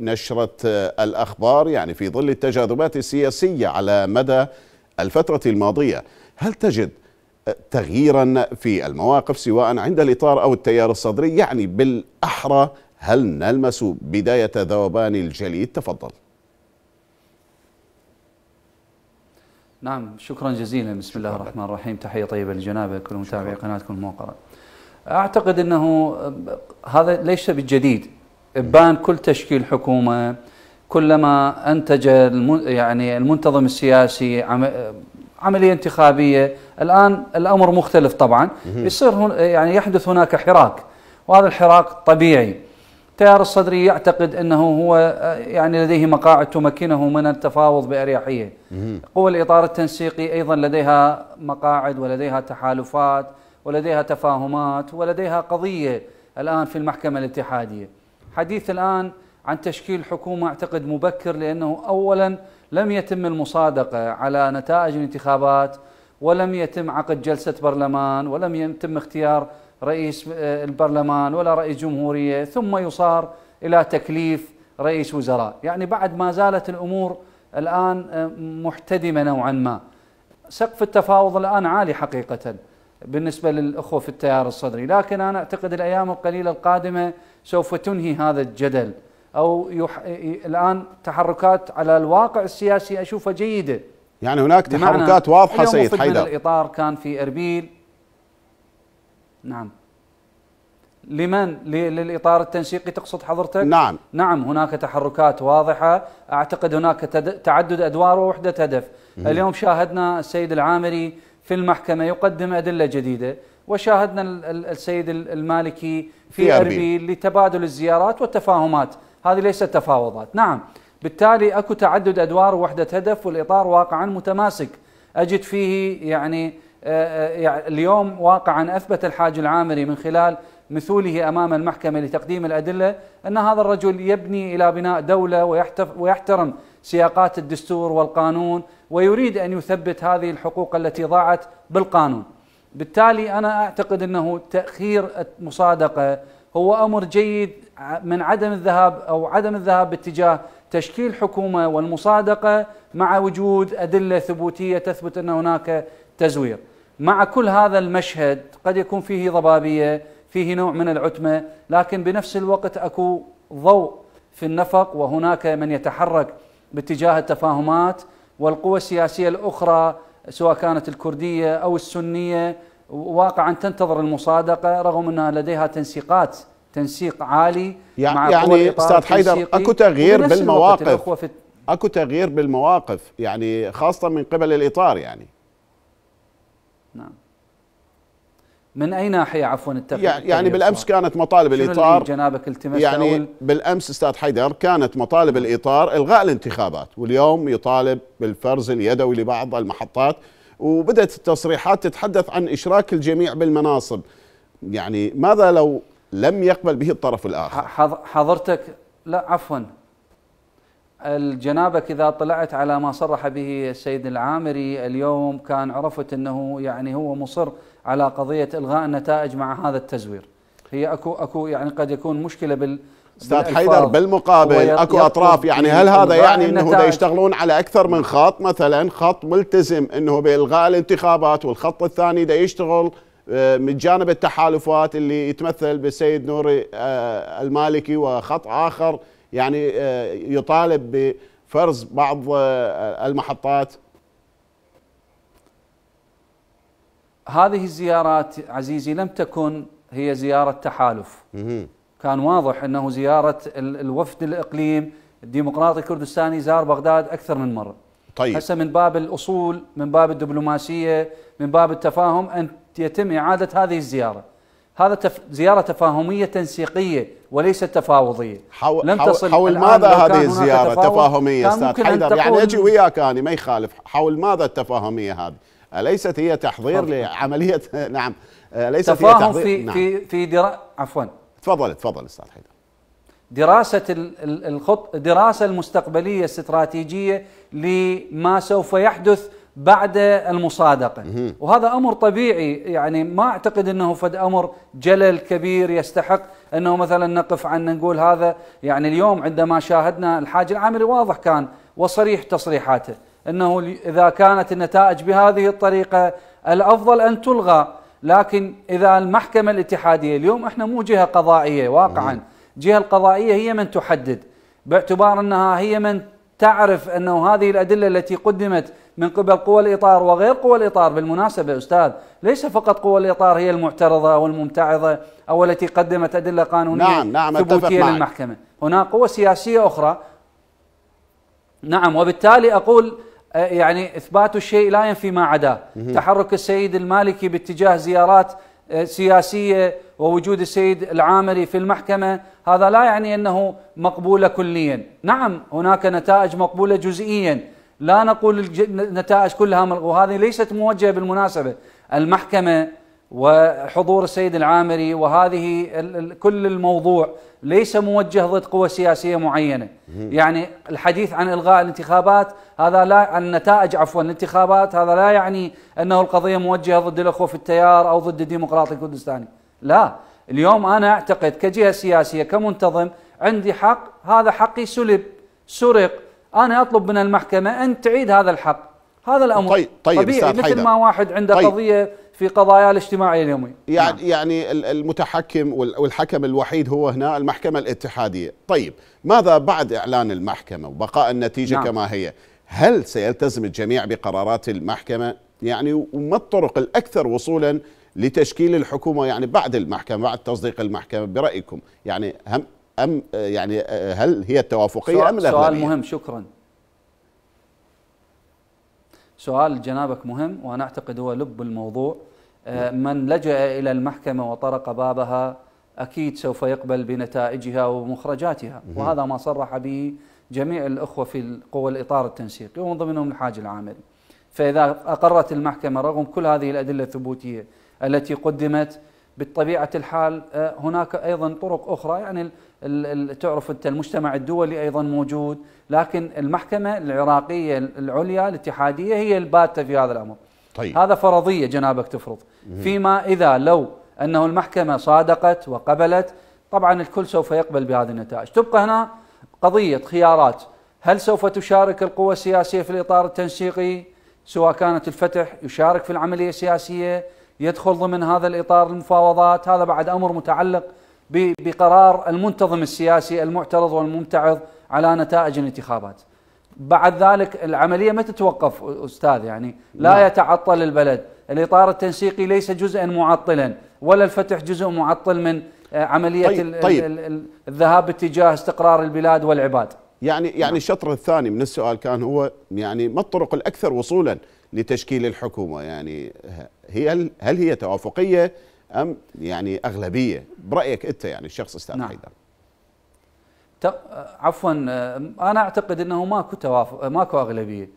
نشرة آه، الأخبار يعني في ظل التجاذبات السياسية على مدى الفترة الماضية هل تجد آه، تغييرا في المواقف سواء عند الإطار أو التيار الصدري يعني بالأحرى هل نلمس بداية ذوبان الجليد تفضل نعم شكرا جزيلا بسم الله الرحمن الرحيم تحية طيبة للجنابة كل متابعي قناتكم الموقرة أعتقد أنه آه، هذا ليس بالجديد ابان كل تشكيل حكومه كلما انتج يعني المنتظم السياسي عمليه انتخابيه الان الامر مختلف طبعا يصير يعني يحدث هناك حراك وهذا الحراك طبيعي التيار الصدري يعتقد انه هو يعني لديه مقاعد تمكنه من التفاوض باريحيه. قوى الاطار التنسيقي ايضا لديها مقاعد ولديها تحالفات ولديها تفاهمات ولديها قضيه الان في المحكمه الاتحاديه. حديث الآن عن تشكيل حكومة أعتقد مبكر لأنه أولا لم يتم المصادقة على نتائج الانتخابات ولم يتم عقد جلسة برلمان ولم يتم اختيار رئيس آه، البرلمان ولا رئيس جمهورية ثم يصار إلى تكليف رئيس وزراء يعني بعد ما زالت الأمور الآن آه، محتدمة نوعا ما سقف التفاوض الآن عالي حقيقة بالنسبة للأخوة في التيار الصدري لكن أنا أعتقد الأيام القليلة القادمة سوف تنهي هذا الجدل او يح... الان تحركات على الواقع السياسي اشوفها جيده يعني هناك تحركات واضحه سيد حيدر من الاطار كان في اربيل نعم لمن للاطار التنسيقي تقصد حضرتك نعم نعم هناك تحركات واضحه اعتقد هناك تد... تعدد ادوار ووحده هدف اليوم شاهدنا السيد العامري في المحكمه يقدم ادله جديده وشاهدنا السيد المالكي في اربيل لتبادل الزيارات والتفاهمات هذه ليست تفاوضات نعم بالتالي اكو تعدد ادوار ووحده هدف والاطار واقعا متماسك اجد فيه يعني،, آه، آه، يعني اليوم واقعا اثبت الحاج العامري من خلال مثوله امام المحكمه لتقديم الادله ان هذا الرجل يبني الى بناء دوله ويحترم سياقات الدستور والقانون ويريد ان يثبت هذه الحقوق التي ضاعت بالقانون بالتالي أنا أعتقد أنه تأخير المصادقة هو أمر جيد من عدم الذهاب أو عدم الذهاب باتجاه تشكيل حكومة والمصادقة مع وجود أدلة ثبوتية تثبت أن هناك تزوير مع كل هذا المشهد قد يكون فيه ضبابية فيه نوع من العتمة لكن بنفس الوقت أكو ضوء في النفق وهناك من يتحرك باتجاه التفاهمات والقوى السياسية الأخرى سواء كانت الكردية أو السنية واقعا تنتظر المصادقة رغم أنها لديها تنسيقات تنسيق عالي يعني, مع يعني استاذ حيدر اكو تغيير بالمواقف اكو تغيير بالمواقف يعني خاصه من قبل الاطار يعني نعم من اي ناحيه عفوا التغيير يعني, يعني بالامس صار. كانت مطالب الاطار جنابك التمس يعني بالامس استاذ حيدر كانت مطالب الاطار الغاء الانتخابات واليوم يطالب بالفرز اليدوي لبعض المحطات وبدات التصريحات تتحدث عن اشراك الجميع بالمناصب يعني ماذا لو لم يقبل به الطرف الاخر حضرتك لا عفوا الجنابة كذا طلعت على ما صرح به السيد العامري اليوم كان عرفت أنه يعني هو مصر على قضية إلغاء النتائج مع هذا التزوير هي أكو, أكو يعني قد يكون مشكلة بال استاذ حيدر بالمقابل اكو اطراف يعني هل هذا يعني انه دا يشتغلون على اكثر من خط مثلا خط ملتزم انه بالغاء الانتخابات والخط الثاني دا يشتغل آه، من جانب التحالفات اللي يتمثل بالسيد نوري آه، المالكي وخط اخر يعني آه، يطالب بفرز بعض آه، المحطات هذه الزيارات عزيزي لم تكن هي زيارة تحالف كان واضح أنه زيارة الوفد الإقليم الديمقراطي الكردستاني زار بغداد أكثر من مرة طيب هسه من باب الأصول من باب الدبلوماسية من باب التفاهم أن يتم إعادة هذه الزيارة هذا تف... زيارة تفاهمية تنسيقية وليس تفاوضيه حو... لن تصل حول ماذا هذه الزياره تفاهميه استاذ حيدر يعني اجي وياك انا ما يخالف حول ماذا التفاهميه هذه اليست هي تحضير لعمليه نعم اليست هي تحضير في نعم. في في درا... عفوا تفضل تفضل استاذ حيدر دراسة الخط دراسة المستقبلية الاستراتيجيه لما سوف يحدث بعد المصادقه وهذا امر طبيعي يعني ما اعتقد انه فد امر جلل كبير يستحق انه مثلا نقف عنه نقول هذا يعني اليوم عندما شاهدنا الحاج العامري واضح كان وصريح تصريحاته انه اذا كانت النتائج بهذه الطريقه الافضل ان تلغى لكن اذا المحكمه الاتحاديه اليوم احنا مو جهه قضائيه واقعا جهه القضائيه هي من تحدد باعتبار انها هي من تعرف انه هذه الادله التي قدمت من قبل قوى الإطار وغير قوى الإطار بالمناسبة أستاذ ليس فقط قوى الإطار هي المعترضة والممتعضة أو التي قدمت أدلة قانونية نعم نعم ثبوتية للمحكمة هناك قوى سياسية أخرى نعم وبالتالي أقول آه، يعني إثبات الشيء لا ينفي ما عداه تحرك السيد المالكي باتجاه زيارات آه، سياسية ووجود السيد العامري في المحكمة هذا لا يعني أنه مقبولة كليا نعم هناك نتائج مقبولة جزئيا لا نقول النتائج كلها وهذه ليست موجهه بالمناسبه المحكمه وحضور السيد العامري وهذه كل الموضوع ليس موجه ضد قوى سياسيه معينه يعني الحديث عن الغاء الانتخابات هذا لا النتائج عفوا الانتخابات هذا لا يعني انه القضيه موجهه ضد الاخوه في التيار او ضد الديمقراطي الكردستاني لا اليوم انا اعتقد كجهه سياسيه كمنتظم عندي حق هذا حقي سلب سرق انا اطلب من المحكمه ان تعيد هذا الحق هذا الامر طيب طيب طبيعي مثل حيدر. ما واحد عنده طيب قضيه في قضايا الاجتماعيه اليومي يعني نعم. يعني المتحكم والحكم الوحيد هو هنا المحكمه الاتحاديه طيب ماذا بعد اعلان المحكمه وبقاء النتيجه نعم. كما هي هل سيلتزم الجميع بقرارات المحكمه يعني وما الطرق الاكثر وصولا لتشكيل الحكومه يعني بعد المحكمه بعد تصديق المحكمه برايكم يعني هم ام يعني هل هي توافقيه ام لا سؤال مهم شكرا سؤال جنابك مهم وانا اعتقد هو لب الموضوع آه، من لجا الى المحكمه وطرق بابها اكيد سوف يقبل بنتائجها ومخرجاتها وهذا ما صرح به جميع الاخوه في قوى الاطار التنسيقي ومن ضمنهم الحاج العامري فاذا اقرت المحكمه رغم كل هذه الادله الثبوتيه التي قدمت بطبيعه الحال آه، هناك ايضا طرق اخرى يعني تعرف انت المجتمع الدولي ايضا موجود لكن المحكمه العراقيه العليا الاتحاديه هي الباته في هذا الامر. طيب. هذا فرضيه جنابك تفرض فيما اذا لو انه المحكمه صادقت وقبلت طبعا الكل سوف يقبل بهذه النتائج. تبقى هنا قضيه خيارات هل سوف تشارك القوى السياسيه في الاطار التنسيقي سواء كانت الفتح يشارك في العمليه السياسيه يدخل ضمن هذا الإطار المفاوضات هذا بعد أمر متعلق بقرار المنتظم السياسي المعترض والممتعض على نتائج الانتخابات بعد ذلك العملية ما تتوقف أستاذ يعني لا نعم. يتعطل البلد الإطار التنسيقي ليس جزءا معطلا ولا الفتح جزء معطل من آه، عملية طيب طيب الذهاب باتجاه استقرار البلاد والعباد يعني يعني نعم. الشطر الثاني من السؤال كان هو يعني ما الطرق الأكثر وصولا لتشكيل الحكومة يعني هي هل هي توافقية أم يعني أغلبية برأيك أنت يعني الشخص أستاذ نعم. حيدر عفوا أنا أعتقد أنه ماكو توافق ماكو أغلبية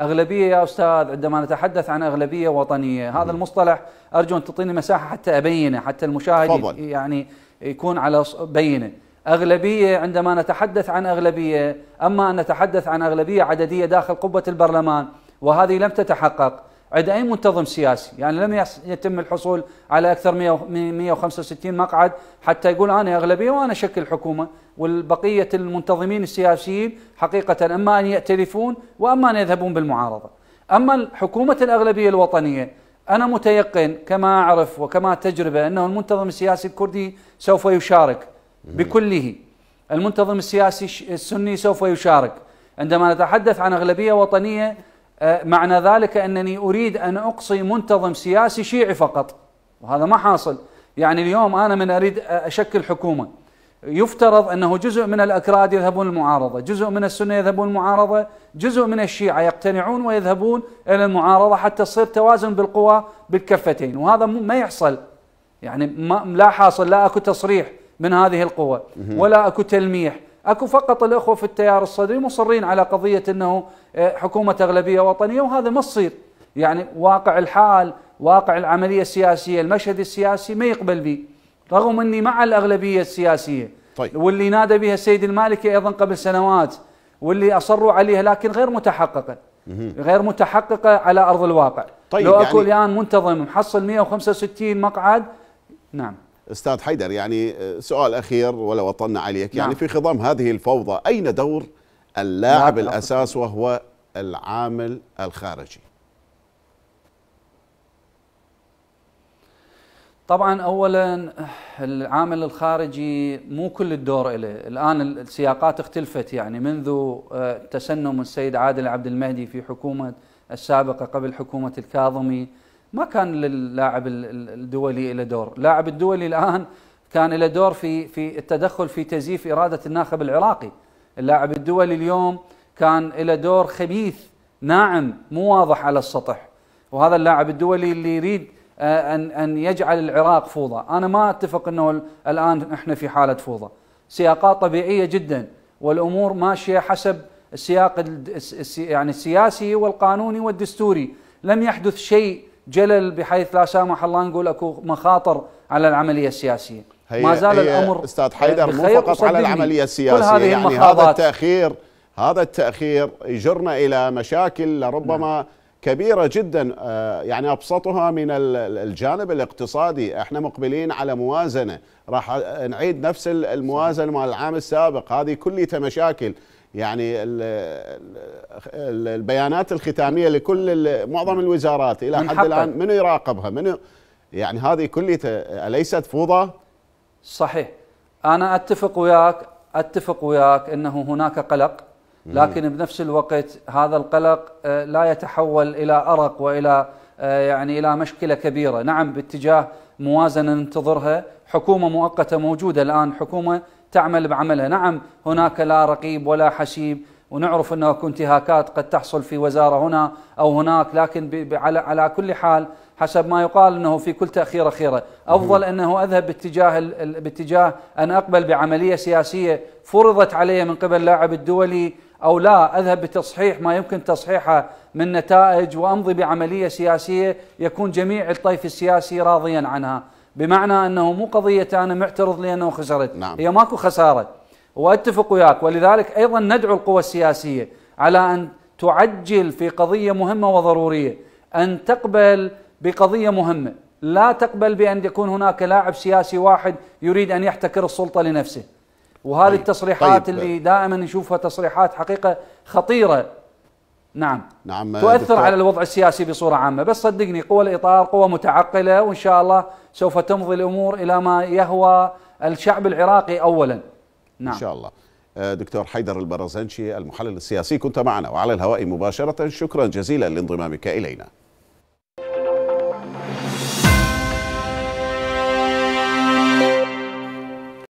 أغلبية يا أستاذ عندما نتحدث عن أغلبية وطنية هذا المصطلح أرجو أن تعطيني مساحة حتى أبينه حتى المشاهد فضل. يعني يكون على بينه أغلبية عندما نتحدث عن أغلبية أما أن نتحدث عن أغلبية عددية داخل قبة البرلمان وهذه لم تتحقق عند أي منتظم سياسي يعني لم يتم الحصول على أكثر من 165 مقعد حتى يقول أنا أغلبية وأنا أشكل حكومة والبقية المنتظمين السياسيين حقيقة أما أن يأتلفون وأما أن يذهبون بالمعارضة أما حكومة الأغلبية الوطنية أنا متيقن كما أعرف وكما تجربة أنه المنتظم السياسي الكردي سوف يشارك بكله المنتظم السياسي السني سوف يشارك عندما نتحدث عن أغلبية وطنية أه، معنى ذلك انني اريد ان اقصي منتظم سياسي شيعي فقط وهذا ما حاصل يعني اليوم انا من اريد اشكل حكومه يفترض انه جزء من الاكراد يذهبون المعارضه، جزء من السنه يذهبون المعارضه، جزء من الشيعه يقتنعون ويذهبون الى المعارضه حتى يصير توازن بالقوى بالكفتين، وهذا ما يحصل. يعني ما لا حاصل لا اكو تصريح من هذه القوى ولا اكو تلميح اكو فقط الاخوه في التيار الصدري مصرين على قضيه انه آه، حكومه اغلبيه وطنيه وهذا ما تصير يعني واقع الحال واقع العمليه السياسيه المشهد السياسي ما يقبل به رغم اني مع الاغلبيه السياسيه طيب. واللي نادى بها السيد المالكي ايضا قبل سنوات واللي اصروا عليها لكن غير متحققه غير متحققه على ارض الواقع طيب لو اكو يعني الان منتظم محصل 165 مقعد نعم استاذ حيدر يعني آه، سؤال اخير ولا وطلنا عليك يعني نعم. في خضم هذه الفوضى اين دور اللاعب نعم. الاساس وهو العامل الخارجي طبعا اولا العامل الخارجي مو كل الدور له الان السياقات اختلفت يعني منذ آه، تسنم السيد عادل عبد المهدي في حكومه السابقه قبل حكومه الكاظمي ما كان للاعب الدولي له دور، اللاعب الدولي الان كان له دور في في التدخل في تزييف اراده الناخب العراقي، اللاعب الدولي اليوم كان له دور خبيث ناعم مو واضح على السطح، وهذا اللاعب الدولي اللي يريد آه، ان ان يجعل العراق فوضى، انا ما اتفق انه الان احنا في حاله فوضى، سياقات طبيعيه جدا والامور ماشيه حسب السياق يعني السياسي والقانوني والدستوري، لم يحدث شيء جلل بحيث لا سامح الله نقول اكو مخاطر على العمليه السياسيه هي ما زال هي الامر استاذ حيدر مو فقط على العمليه السياسيه كل هذه يعني هذا التاخير هذا التاخير يجرنا الى مشاكل لربما نعم. كبيره جدا آه، يعني ابسطها من الجانب الاقتصادي احنا مقبلين على موازنه راح نعيد نفس الموازنه مال العام السابق هذه كلها مشاكل يعني البيانات الختاميه لكل معظم نعم. الوزارات الى حد الان من يراقبها من يعني هذه كليه اليست فوضى صحيح انا اتفق وياك اتفق وياك انه هناك قلق لكن بنفس الوقت هذا القلق آه، لا يتحول الى ارق والى آه، يعني الى مشكله كبيره نعم باتجاه موازنه ننتظرها حكومه مؤقته موجوده الان حكومه تعمل بعملها نعم هناك لا رقيب ولا حشيب ونعرف أنه هناك انتهاكات قد تحصل في وزارة هنا أو هناك لكن على, على كل حال حسب ما يقال أنه في كل تأخيرة خيرة أفضل أنه أذهب باتجاه, باتجاه أن أقبل بعملية سياسية فرضت علي من قبل لاعب الدولي أو لا أذهب بتصحيح ما يمكن تصحيحه من نتائج وأمضي بعملية سياسية يكون جميع الطيف السياسي راضيا عنها بمعنى انه مو قضيه انا معترض لانه خسرت نعم. هي ماكو خساره واتفق وياك ولذلك ايضا ندعو القوى السياسيه على ان تعجل في قضيه مهمه وضروريه ان تقبل بقضيه مهمه لا تقبل بان يكون هناك لاعب سياسي واحد يريد ان يحتكر السلطه لنفسه وهذه طيب. التصريحات طيب. اللي دائما نشوفها تصريحات حقيقه خطيره نعم نعم تؤثر دكتور. على الوضع السياسي بصورة عامة بس صدقني قوى الإطار قوى متعقلة وإن شاء الله سوف تمضي الأمور إلى ما يهوى الشعب العراقي أولا نعم إن شاء الله آه، دكتور حيدر البرزنشي المحلل السياسي كنت معنا وعلى الهواء مباشرة شكرا جزيلا لانضمامك إلينا